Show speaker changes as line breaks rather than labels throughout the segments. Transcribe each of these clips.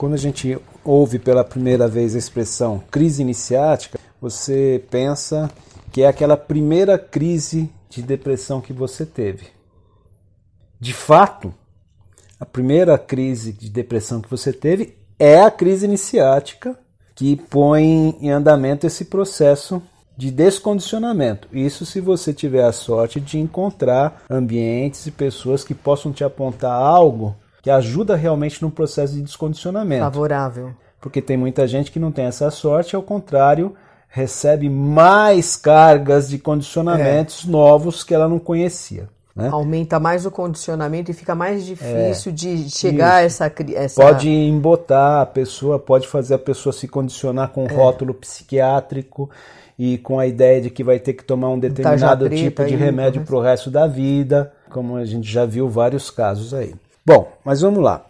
Quando a gente ouve pela primeira vez a expressão crise iniciática, você pensa que é aquela primeira crise de depressão que você teve. De fato, a primeira crise de depressão que você teve é a crise iniciática que põe em andamento esse processo de descondicionamento. Isso se você tiver a sorte de encontrar ambientes e pessoas que possam te apontar algo que ajuda realmente no processo de descondicionamento. Favorável. Porque tem muita gente que não tem essa sorte, ao contrário, recebe mais cargas de condicionamentos é. novos que ela não conhecia. Né? Aumenta mais o condicionamento e fica mais é.
difícil é, de chegar a essa, essa. Pode
embotar a pessoa, pode fazer a pessoa se condicionar com é. rótulo psiquiátrico e com a ideia de que vai ter que tomar um tá determinado tipo de aí, remédio né? para o resto da vida, como a gente já viu vários casos aí. Bom, mas vamos lá.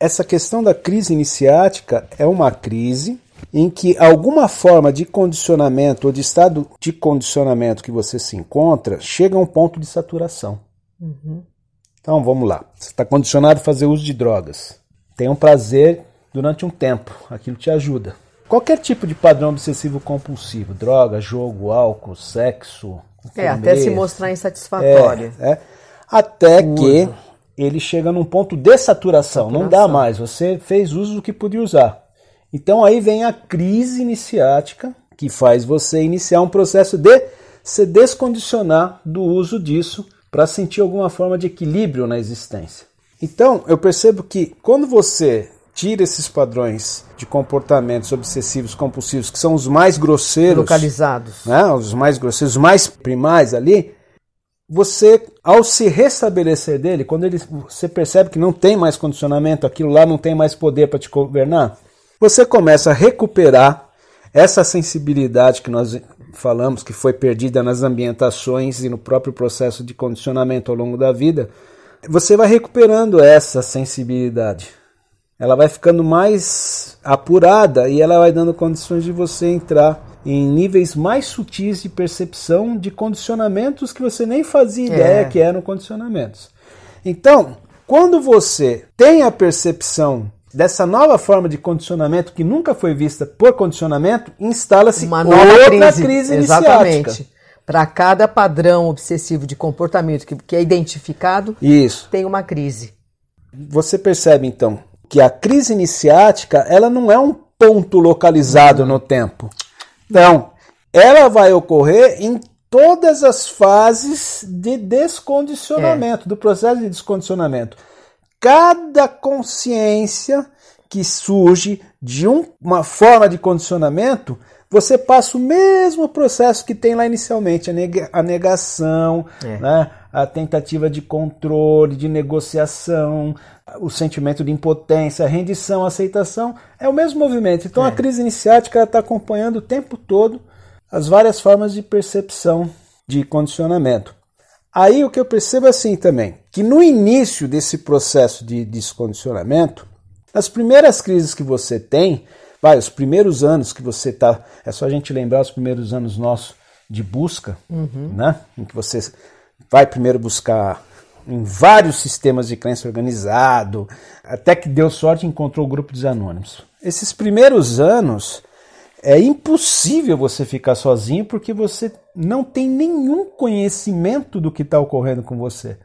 Essa questão da crise iniciática é uma crise em que alguma forma de condicionamento ou de estado de condicionamento que você se encontra chega a um ponto de saturação. Uhum. Então vamos lá. Você está condicionado a fazer uso de drogas. Tem um prazer durante um tempo. Aquilo te ajuda. Qualquer tipo de padrão obsessivo compulsivo, droga, jogo, álcool, sexo. É, comer, até se mostrar insatisfatório. É, é, até que ele chega num ponto de saturação, saturação, não dá mais, você fez uso do que podia usar. Então aí vem a crise iniciática, que faz você iniciar um processo de se descondicionar do uso disso para sentir alguma forma de equilíbrio na existência. Então, eu percebo que quando você tira esses padrões de comportamentos obsessivos compulsivos, que são os mais grosseiros, localizados, né, os mais grosseiros, os mais primais ali, você, ao se restabelecer dele, quando ele, você percebe que não tem mais condicionamento, aquilo lá não tem mais poder para te governar, você começa a recuperar essa sensibilidade que nós falamos que foi perdida nas ambientações e no próprio processo de condicionamento ao longo da vida, você vai recuperando essa sensibilidade. Ela vai ficando mais apurada e ela vai dando condições de você entrar em níveis mais sutis de percepção de condicionamentos que você nem fazia é. ideia é. que eram condicionamentos. Então, quando você tem a percepção dessa nova forma de condicionamento que nunca foi vista por condicionamento, instala-se uma nova outra crise, crise Exatamente. Iniciática. Para cada
padrão obsessivo de comportamento que, que é identificado,
Isso. tem uma crise. Você percebe então que a crise iniciática ela não é um ponto localizado no tempo. Então, ela vai ocorrer em todas as fases de descondicionamento, é. do processo de descondicionamento. Cada consciência que surge de um, uma forma de condicionamento você passa o mesmo processo que tem lá inicialmente, a, a negação, é. né? a tentativa de controle, de negociação, o sentimento de impotência, a rendição, a aceitação, é o mesmo movimento. Então é. a crise iniciática está acompanhando o tempo todo as várias formas de percepção de condicionamento. Aí o que eu percebo é assim também, que no início desse processo de descondicionamento, as primeiras crises que você tem, vai, os primeiros anos que você está. É só a gente lembrar os primeiros anos nossos de busca, uhum. né? Em que você vai primeiro buscar em vários sistemas de crença organizado, até que deu sorte e encontrou o grupo dos anônimos. Esses primeiros anos é impossível você ficar sozinho porque você não tem nenhum conhecimento do que está ocorrendo com você.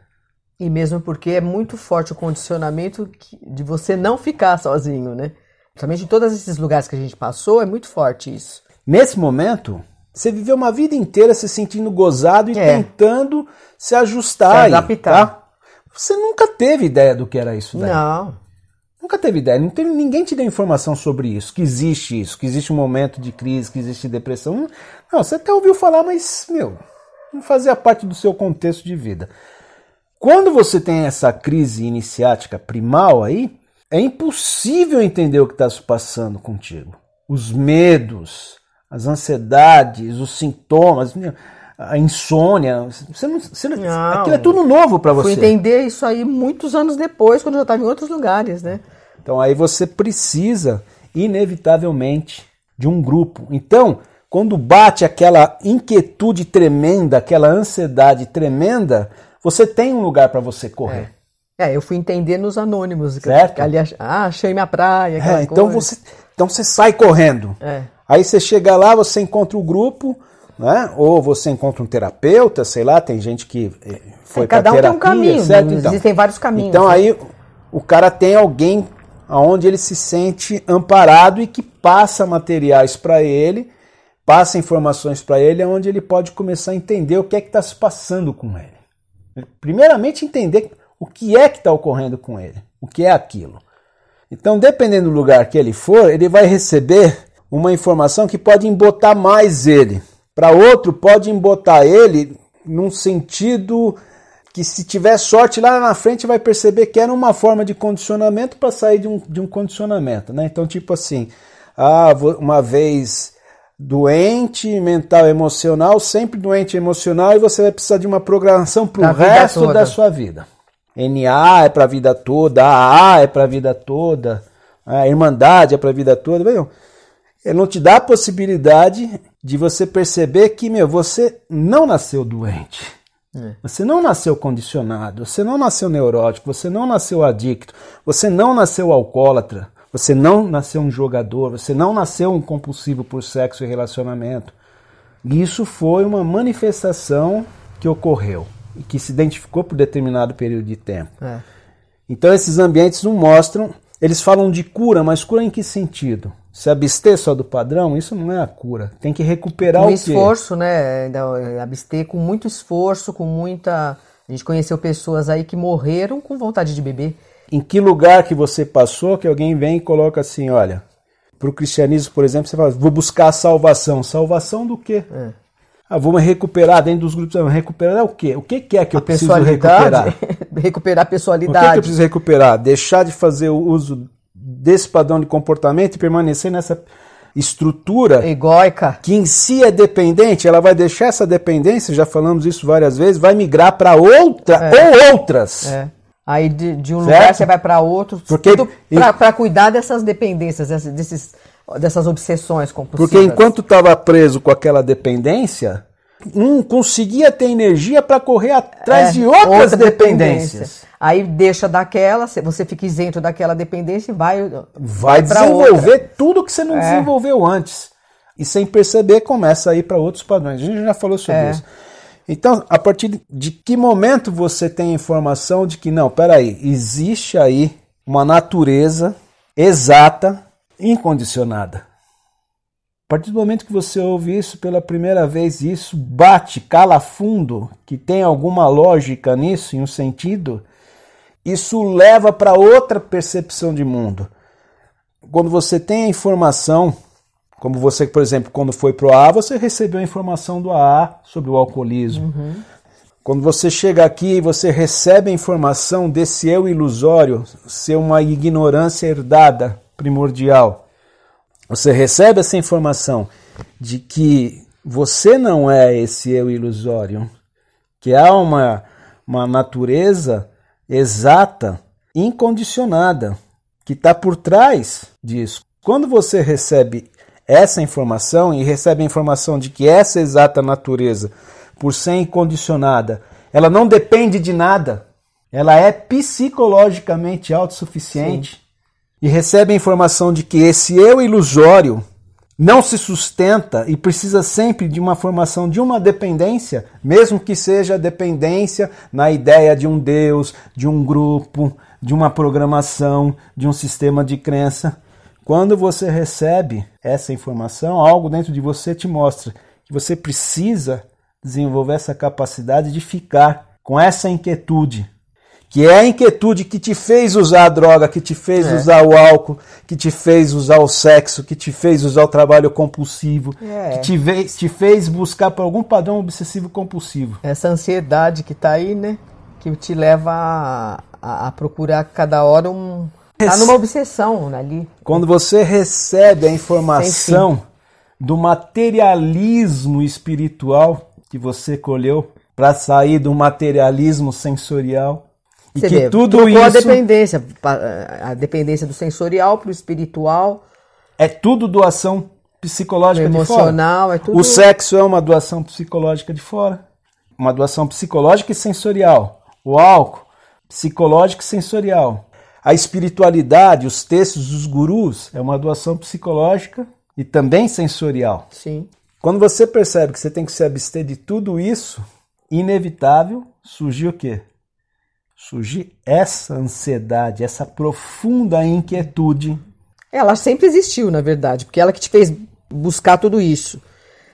E mesmo porque é muito forte o condicionamento de você não ficar sozinho, né? principalmente em todos esses lugares que a gente
passou, é muito forte isso. Nesse momento, você viveu uma vida inteira se sentindo gozado e é. tentando se ajustar. Se adaptar. Tá? Você nunca teve ideia do que era isso né? Não. Nunca teve ideia. Não teve, ninguém te deu informação sobre isso, que existe isso, que existe um momento de crise, que existe depressão. Não, você até ouviu falar, mas, meu, não fazia parte do seu contexto de vida. Quando você tem essa crise iniciática primal aí, é impossível entender o que está se passando contigo. Os medos, as ansiedades, os sintomas, a insônia.
Você não, você não, aquilo é tudo
novo para você. Fui entender
isso aí muitos anos depois, quando eu já estava em outros lugares, né?
Então aí você precisa, inevitavelmente, de um grupo. Então, quando bate aquela inquietude tremenda, aquela ansiedade tremenda, você tem um lugar para você correr. É.
É, eu fui entender nos anônimos. Certo. ali, ah, achei minha praia. É, então, coisa. você,
então você sai correndo. É. Aí você chega lá, você encontra o grupo, né? Ou você encontra um terapeuta, sei lá, tem gente que eh, foi é, cada um terapia, tem um caminho, certo? Então, existem
vários caminhos. Então né? aí
o cara tem alguém aonde ele se sente amparado e que passa materiais para ele, passa informações para ele, onde ele pode começar a entender o que é que está se passando com ele. Primeiramente entender o que é que está ocorrendo com ele, o que é aquilo. Então, dependendo do lugar que ele for, ele vai receber uma informação que pode embotar mais ele. Para outro, pode embotar ele num sentido que, se tiver sorte lá na frente, vai perceber que era uma forma de condicionamento para sair de um, de um condicionamento. Né? Então, tipo assim, ah, uma vez doente mental emocional, sempre doente emocional, e você vai precisar de uma programação para o resto da sua vida. NA é para a vida toda, AA é para a vida toda, a Irmandade é para a vida toda. Vejam, ele não te dá a possibilidade de você perceber que, meu, você não nasceu doente. É. Você não nasceu condicionado, você não nasceu neurótico, você não nasceu adicto, você não nasceu alcoólatra, você não nasceu um jogador, você não nasceu um compulsivo por sexo e relacionamento. Isso foi uma manifestação que ocorreu que se identificou por determinado período de tempo. É. Então esses ambientes não mostram, eles falam de cura, mas cura em que sentido? Se abster só do padrão, isso não é a cura. Tem que recuperar com o esforço,
quê? né? Eh, abster com muito esforço, com muita. A gente conheceu pessoas aí que morreram com vontade de beber.
Em que lugar que você passou que alguém vem e coloca assim, olha, para o cristianismo, por exemplo, você fala, vou buscar a salvação. Salvação do quê? É. Ah, recuperar dentro dos grupos. Recuperar é o quê? O que, é que eu preciso recuperar? recuperar a
personalidade. O que, é que eu preciso
recuperar? Deixar de fazer o uso desse padrão de comportamento e permanecer nessa estrutura egoica que em si é dependente, ela vai deixar essa dependência, já falamos isso várias vezes, vai migrar para outra é. ou outras. É. Aí de, de
um certo? lugar você vai para outro, Porque, para cuidar dessas dependências, desses dessas obsessões compulsivas. Porque enquanto
estava preso com aquela dependência, não conseguia
ter energia para correr
atrás é, de outras, dependências.
Aí deixa daquela, você fica isento daquela dependência e vai vai, vai desenvolver outra.
tudo que você não é. desenvolveu antes. E sem perceber começa a ir para outros padrões. A gente já falou sobre é. isso. Então, a partir de que momento você tem informação de que não, peraí, existe aí uma natureza exata incondicionada. A partir do momento que você ouve isso pela primeira vez, isso bate, cala fundo, que tem alguma lógica nisso, em um sentido, isso leva para outra percepção de mundo. Quando você tem a informação, como você, por exemplo, quando foi pro A, você recebeu a informação do AA sobre o alcoolismo. Uhum. Quando você chega aqui e você recebe a informação desse eu ilusório ser uma ignorância herdada, primordial. Você recebe essa informação de que você não é esse eu ilusório, que há uma, uma natureza exata, incondicionada, que está por trás disso. Quando você recebe essa informação e recebe a informação de que essa exata natureza, por ser incondicionada, ela não depende de nada, ela é psicologicamente autossuficiente. Sim e recebe a informação de que esse eu ilusório não se sustenta e precisa sempre de uma formação de uma dependência, mesmo que seja dependência na ideia de um Deus, de um grupo, de uma programação, de um sistema de crença. Quando você recebe essa informação, algo dentro de você te mostra que você precisa desenvolver essa capacidade de ficar com essa inquietude, que é a inquietude que te fez usar a droga, que te fez é. usar o álcool, que te fez usar o sexo, que te fez usar o trabalho compulsivo, é. que te fez, te fez buscar por algum padrão obsessivo compulsivo.
Essa ansiedade que está aí, né? Que te leva a, a, a procurar cada hora um. Tá numa obsessão né, ali.
Quando você recebe a informação do materialismo espiritual que você colheu para sair do materialismo sensorial e que vê, tudo isso. a dependência, a dependência do sensorial para o espiritual. É tudo doação psicológica emocional, de fora. É tudo... O sexo é uma doação psicológica de fora. Uma doação psicológica e sensorial. O álcool, psicológico e sensorial. A espiritualidade, os textos dos gurus, é uma doação psicológica e também sensorial. Sim. Quando você percebe que você tem que se abster de tudo isso, inevitável, surgiu o quê? surgir essa ansiedade, essa profunda inquietude. Ela sempre existiu, na verdade, porque ela que te fez
buscar tudo isso.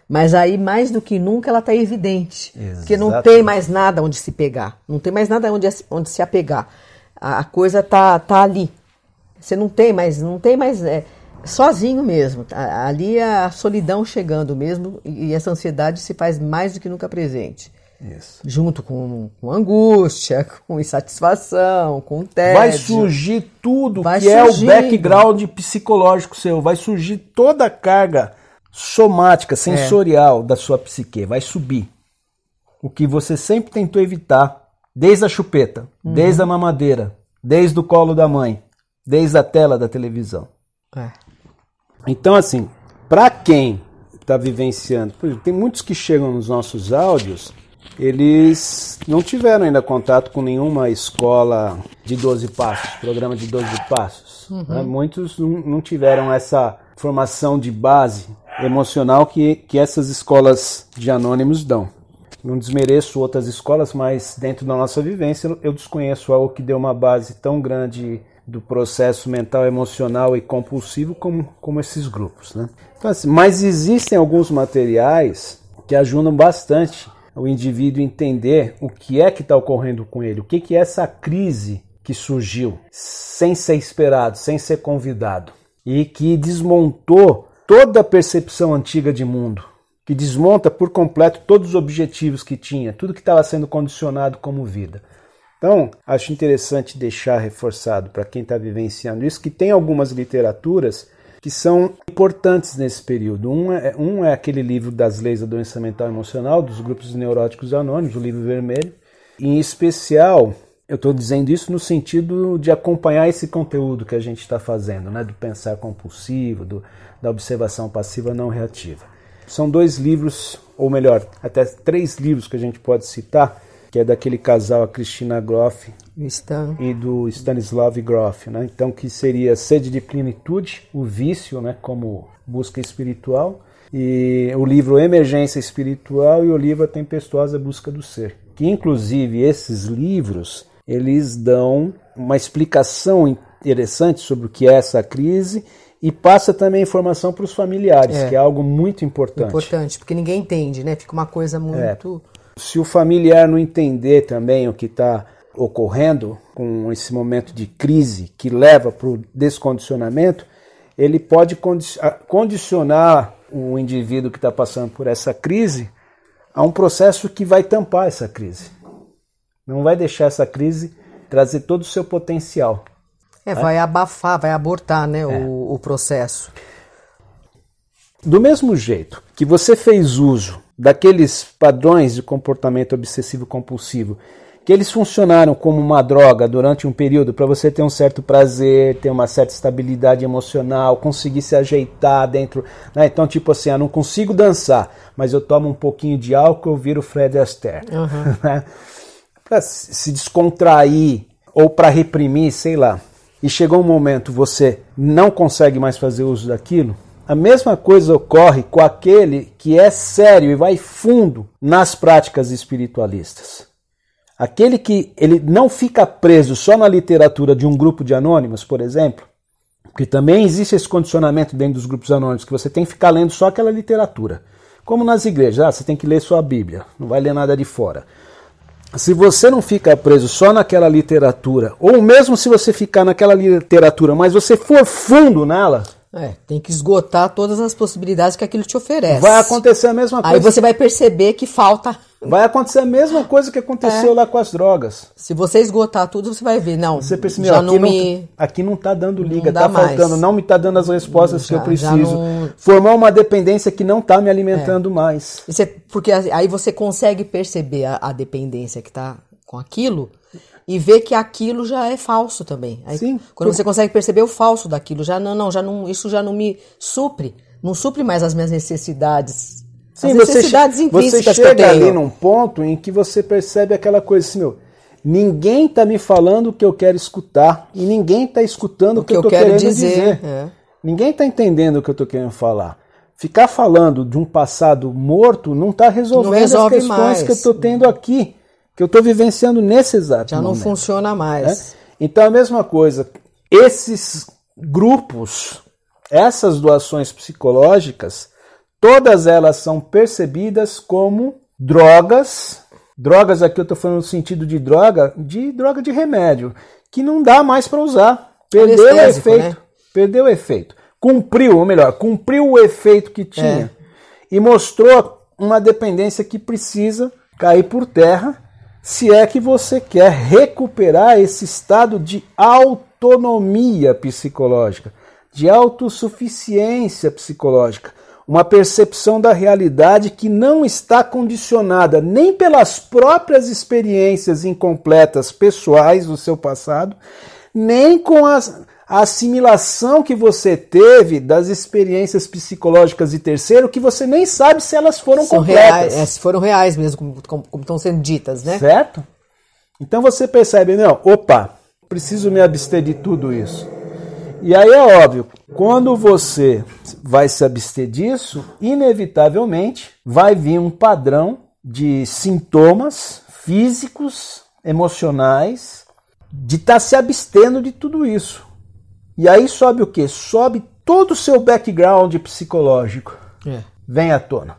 Mas aí, mais do que nunca, ela está evidente. Exatamente. Porque não tem mais nada onde se pegar. Não tem mais nada onde, onde se apegar. A, a coisa tá, tá ali. Você não tem mais, não tem mais. É, sozinho mesmo. Ali é a solidão chegando mesmo e essa ansiedade se faz mais do que nunca presente. Isso. Junto com, com angústia, com insatisfação, com tédio. Vai surgir tudo vai que é o background
psicológico seu. Vai surgir toda a carga somática, é. sensorial é. da sua psique. Vai subir. O que você sempre tentou evitar, desde a chupeta, uhum. desde a mamadeira, desde o colo da mãe, desde a tela da televisão. É. Então, assim, para quem está vivenciando, tem muitos que chegam nos nossos áudios eles não tiveram ainda contato com nenhuma escola de 12 passos, programa de 12 passos. Uhum. Né? Muitos não tiveram essa formação de base emocional que, que essas escolas de anônimos dão. Não desmereço outras escolas, mas dentro da nossa vivência eu desconheço algo que deu uma base tão grande do processo mental, emocional e compulsivo como, como esses grupos. Né? Então, assim, mas existem alguns materiais que ajudam bastante o indivíduo entender o que é que está ocorrendo com ele, o que, que é essa crise que surgiu sem ser esperado, sem ser convidado e que desmontou toda a percepção antiga de mundo, que desmonta por completo todos os objetivos que tinha, tudo que estava sendo condicionado como vida. Então, acho interessante deixar reforçado para quem está vivenciando isso que tem algumas literaturas que são importantes nesse período. Um é, um é aquele livro das leis da doença mental e emocional, dos grupos neuróticos anônimos, o livro vermelho. Em especial, eu estou dizendo isso no sentido de acompanhar esse conteúdo que a gente está fazendo, né? do pensar compulsivo, do, da observação passiva não reativa. São dois livros, ou melhor, até três livros que a gente pode citar, que é daquele casal, a Cristina Groff Stan. e do Stanislav Groff, né? Então, que seria Sede de Plenitude, o vício, né? Como busca espiritual, e o livro Emergência Espiritual e o livro A Tempestuosa Busca do Ser. Que, inclusive, esses livros, eles dão uma explicação interessante sobre o que é essa crise e passa também informação para os familiares, é. que é algo muito importante.
Importante, porque ninguém entende, né? Fica uma coisa é. muito... É
se o familiar não entender também o que está ocorrendo com esse momento de crise que leva para o descondicionamento, ele pode ah, condicionar o indivíduo que está passando por essa crise a um processo que vai tampar essa crise. Não vai deixar essa crise trazer todo o seu potencial.
É, tá? vai abafar, vai abortar né, é. o,
o processo. Do mesmo jeito que você fez uso daqueles padrões de comportamento obsessivo compulsivo, que eles funcionaram como uma droga durante um período para você ter um certo prazer, ter uma certa estabilidade emocional, conseguir se ajeitar dentro. Né? Então, tipo assim, eu ah, não consigo dançar, mas eu tomo um pouquinho de álcool, eu viro Fred Astaire. Uhum. Né? para se descontrair ou para reprimir, sei lá. E chegou um momento você não consegue mais fazer uso daquilo, a mesma coisa ocorre com aquele que é sério e vai fundo nas práticas espiritualistas. Aquele que ele não fica preso só na literatura de um grupo de anônimos, por exemplo, porque também existe esse condicionamento dentro dos grupos anônimos, que você tem que ficar lendo só aquela literatura. Como nas igrejas, ah, você tem que ler sua Bíblia, não vai ler nada de fora. Se você não fica preso só naquela literatura, ou mesmo se você ficar naquela literatura, mas você for fundo nela,
é, tem que esgotar todas as possibilidades que aquilo te oferece. Vai acontecer a mesma coisa. Aí você vai perceber que falta. Vai acontecer a
mesma coisa que aconteceu é. lá com as drogas. Se você esgotar tudo, você vai ver, não. Você percebeu, já aqui não, me... aqui não tá dando liga, não tá faltando, mais. não me tá dando as respostas já, que eu preciso. Não... Formar uma dependência que não tá me alimentando é. mais.
é porque aí você consegue perceber a, a dependência que tá com aquilo e ver que aquilo já é falso também. Aí, Sim. Quando você consegue perceber o falso daquilo, já não, não, já não, isso já não me supre, não supre mais as minhas necessidades. Sim, as necessidades você, você chega que eu tenho. ali num
ponto em que você percebe aquela coisa assim, meu, ninguém está me falando o que eu quero escutar e ninguém está escutando o, que, que, eu quero querendo dizer. dizer. É. Ninguém está entendendo o que eu estou querendo falar. Ficar falando de um passado morto não está resolvendo não as questões mais. que eu estou tendo aqui que eu estou vivenciando nesse exato Já momento, não funciona né? mais. Né? Então, é a mesma coisa, esses grupos, essas doações psicológicas, todas elas são percebidas como drogas. Drogas aqui eu estou falando no sentido de droga, de droga de remédio, que não dá mais para usar. Perdeu o efeito. Né? Perdeu o efeito. Cumpriu, ou melhor, cumpriu o efeito que é. tinha. É. E mostrou uma dependência que precisa cair por terra se é que você quer recuperar esse estado de autonomia psicológica, de autossuficiência psicológica, uma percepção da realidade que não está condicionada nem pelas próprias experiências incompletas pessoais do seu passado, nem com as a assimilação que você teve das experiências psicológicas de terceiro que você nem sabe se elas foram São completas. Reais, é, foram reais mesmo, como, como, como estão sendo ditas, né? Certo? Então você percebe, não, opa, preciso me abster de tudo isso. E aí é óbvio, quando você vai se abster disso, inevitavelmente vai vir um padrão de sintomas físicos, emocionais, de estar tá se abstendo de tudo isso. E aí sobe o quê? Sobe todo o seu background psicológico. É. Vem à tona.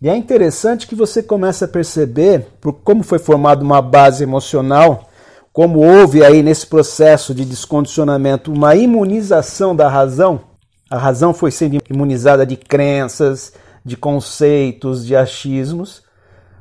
E é interessante que você começa a perceber por como foi formada uma base emocional, como houve aí nesse processo de descondicionamento uma imunização da razão. A razão foi sendo imunizada de crenças, de conceitos, de achismos.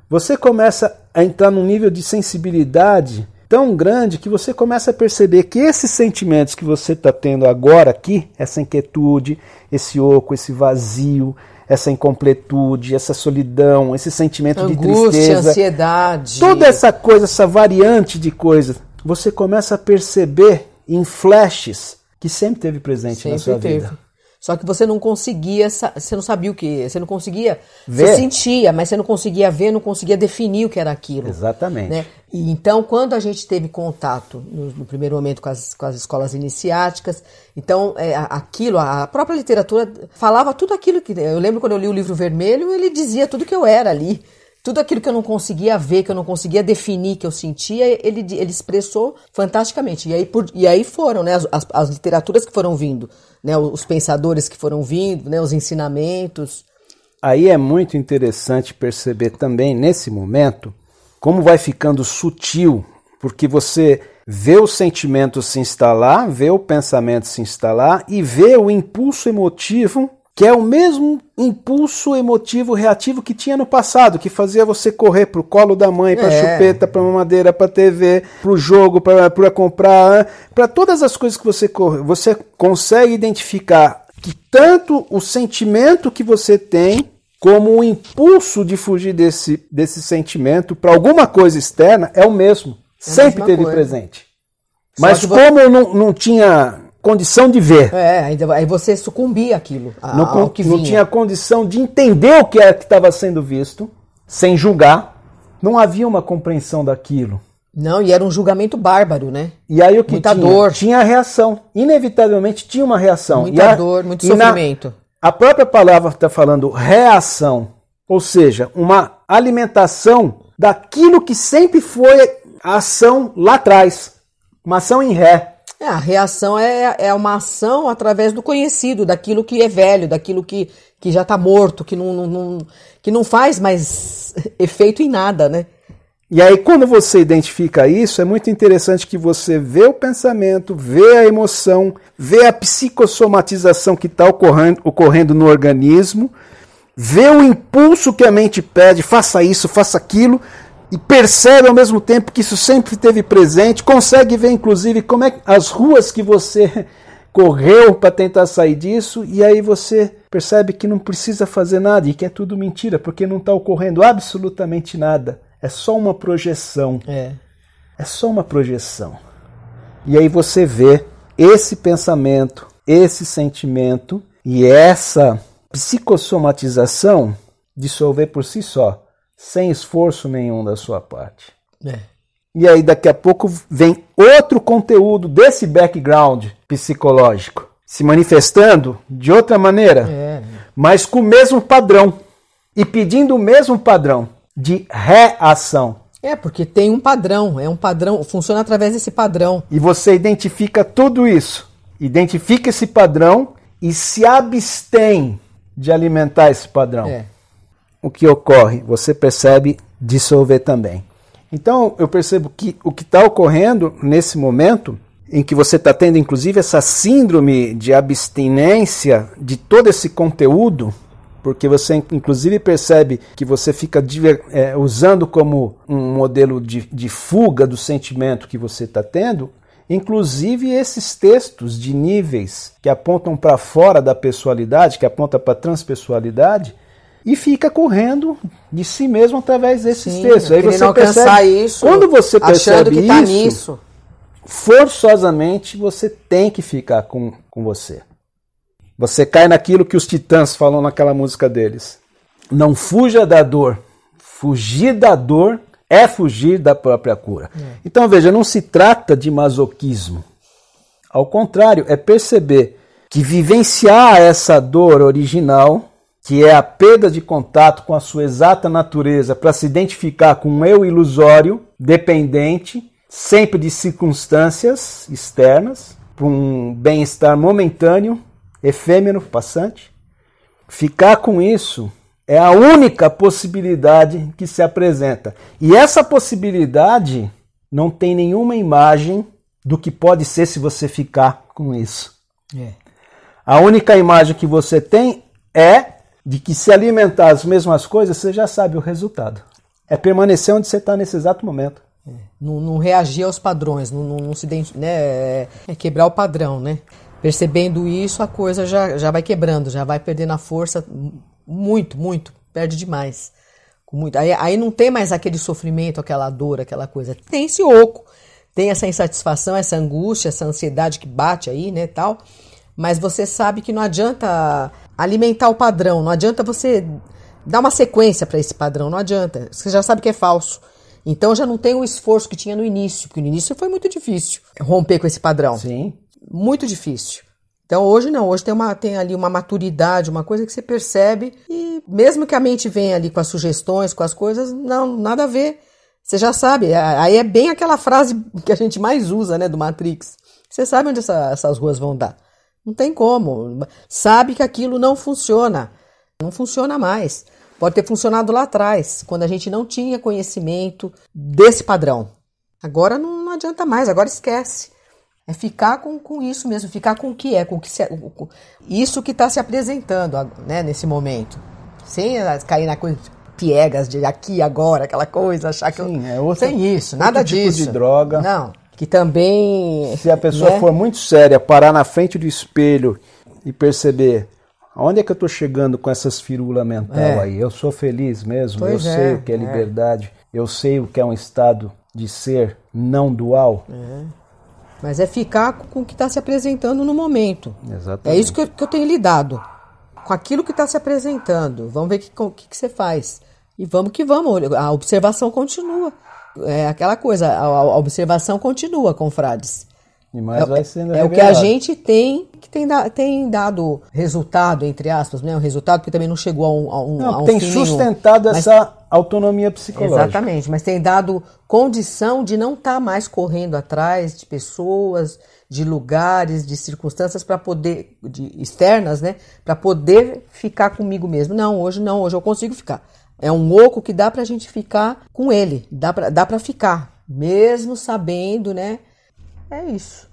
Você começa a entrar num nível de sensibilidade tão grande que você começa a perceber que esses sentimentos que você está tendo agora aqui, essa inquietude, esse oco, esse vazio, essa incompletude, essa solidão, esse sentimento Angústia, de tristeza,
ansiedade, toda essa
coisa, essa variante de coisas, você começa a perceber em flashes que sempre teve presente sempre na sua teve. vida.
Só que você não conseguia, você não sabia o que, você não conseguia, ver. você sentia, mas você não conseguia ver, não conseguia definir o que era aquilo.
Exatamente. Né?
E, então, quando a gente teve contato no, no primeiro momento com as, com as, escolas iniciáticas, então é, aquilo, a própria literatura falava tudo aquilo que. Eu lembro quando eu li o livro vermelho, ele dizia tudo que eu era ali. Tudo aquilo que eu não conseguia ver, que eu não conseguia definir, que eu sentia, ele, ele expressou fantasticamente. E aí, por, e aí foram né, as, as literaturas que foram vindo, né, os pensadores que foram vindo, né, os ensinamentos.
Aí é muito interessante perceber também, nesse momento, como vai ficando sutil, porque você vê o sentimento se instalar, vê o pensamento se instalar e vê o impulso emotivo que é o mesmo impulso emotivo reativo que tinha no passado, que fazia você correr pro colo da mãe, pra é. chupeta, pra mamadeira, pra TV, pro jogo, pra, pra comprar, pra todas as coisas que você corre, você consegue identificar que tanto o sentimento que você tem como o impulso de fugir desse, desse sentimento para alguma coisa externa é o mesmo. É Sempre teve coisa. presente. Mas como não, não tinha condição de ver.
É, aí você sucumbia aquilo. Não, ao que vinha. tinha
condição de entender o que era que estava sendo visto, sem julgar. Não havia uma compreensão daquilo.
Não, e era um julgamento bárbaro, né?
E aí o que muita tinha? Dor. Tinha reação. Inevitavelmente tinha uma reação. Muita a, dor, muito sofrimento. Na, a própria palavra está falando reação, ou seja, uma alimentação daquilo que sempre foi a ação lá atrás. Uma ação em ré. É, a
reação é, é uma ação através do conhecido, daquilo que é velho, daquilo que, que já está morto, que não, não, não, que não faz mais efeito em nada, né?
E aí, quando você identifica isso, é muito interessante que você vê o pensamento, vê a emoção, vê a psicossomatização que está ocorrendo, ocorrendo no organismo, vê o impulso que a mente pede, faça isso, faça aquilo, e percebe ao mesmo tempo que isso sempre esteve presente, consegue ver inclusive como é as ruas que você correu para tentar sair disso e aí você percebe que não precisa fazer nada e que é tudo mentira, porque não está ocorrendo absolutamente nada. É só uma projeção. É. É só uma projeção. E aí você vê esse pensamento, esse sentimento e essa psicossomatização dissolver por si só sem esforço nenhum da sua parte. É. E aí daqui a pouco vem outro conteúdo desse background psicológico se manifestando de outra maneira, é. mas com o mesmo padrão e pedindo o mesmo padrão de reação.
É, porque tem um padrão, é um padrão, funciona através desse padrão.
E você identifica tudo isso. Identifica esse padrão e se abstém de alimentar esse padrão. É o que ocorre? Você percebe dissolver também. Então, eu percebo que o que está ocorrendo nesse momento, em que você está tendo inclusive essa síndrome de abstinência de todo esse conteúdo, porque você inclusive percebe que você fica é, usando como um modelo de, de fuga do sentimento que você está tendo, inclusive esses textos de níveis que apontam para fora da pessoalidade, que aponta para a transpessoalidade, e fica correndo de si mesmo através desses Sim, textos. Aí você percebe, isso, quando você tá percebe que isso, nisso. forçosamente você tem que ficar com, com você. Você cai naquilo que os Titãs falam naquela música deles. Não fuja da dor. Fugir da dor é fugir da própria cura. É. Então veja, não se trata de masoquismo. Ao contrário, é perceber que vivenciar essa dor original que é a perda de contato com a sua exata natureza para se identificar com um eu ilusório, dependente, sempre de circunstâncias externas, para um bem-estar momentâneo, efêmero, passante. Ficar com isso é a única possibilidade que se apresenta. E essa possibilidade não tem nenhuma imagem do que pode ser se você ficar com isso. É. A única imagem que você tem é de que se alimentar as mesmas coisas, você já sabe o resultado. É permanecer onde você está nesse exato momento.
É. Não, não, reagir aos padrões, não, não, não se né, é, é quebrar o padrão, né? Percebendo isso, a coisa já, já vai quebrando, já vai perdendo a força muito, muito, perde demais. Com muito. Aí, aí não tem mais aquele sofrimento, aquela dor, aquela coisa. Tem esse oco, tem essa insatisfação, essa angústia, essa ansiedade que bate aí, né, tal. Mas você sabe que não adianta alimentar o padrão. Não adianta você dar uma sequência para esse padrão, não adianta. Você já sabe que é falso. Então já não tem o esforço que tinha no início, porque no início foi muito difícil romper com esse padrão. Sim. Muito difícil. Então hoje não, hoje tem, uma, tem ali uma maturidade, uma coisa que você percebe e mesmo que a mente venha ali com as sugestões, com as coisas, não, nada a ver. Você já sabe, aí é bem aquela frase que a gente mais usa, né, do Matrix. Você sabe onde essa, essas ruas vão dar. Não tem como. Sabe que aquilo não funciona. Não funciona mais. Pode ter funcionado lá atrás, quando a gente não tinha conhecimento desse padrão. Agora não, não adianta mais, agora esquece. É ficar com, com isso mesmo, ficar com o que é, com o que se, com isso que está se apresentando né, nesse momento. Sem ah, cair na coisa piegas de aqui, agora, aquela coisa, achar que. Sim, eu, é sem isso, nada outro disso. Tipo de droga. Não que também. Se a pessoa né? for muito
séria, parar na frente do espelho e perceber Onde é que eu estou chegando com essas firulas mental é. aí? Eu sou feliz mesmo, pois eu é, sei o que é, é liberdade, eu sei o que é um estado de ser não dual. É.
Mas é ficar com o que está se apresentando no momento. Exatamente. É isso que eu, que eu tenho lidado. Com aquilo que está se apresentando. Vamos ver o que, que, que, você faz. E vamos que vamos. A observação continua é aquela coisa, a, a observação continua, confrades.
E mais é, vai sendo é, o que a gente
tem que tem, da, tem dado resultado, entre aspas, né? Um resultado que também não chegou a um, a um, não, a um Tem fim, sustentado essa autonomia psicológica. Exatamente, mas tem dado condição de não estar tá mais correndo atrás de pessoas, de lugares, de circunstâncias para poder de externas, né, para poder ficar comigo mesmo. Não, hoje não, hoje eu consigo ficar. É um oco que dá para a gente ficar com ele, dá para dá pra ficar, mesmo sabendo, né? É isso.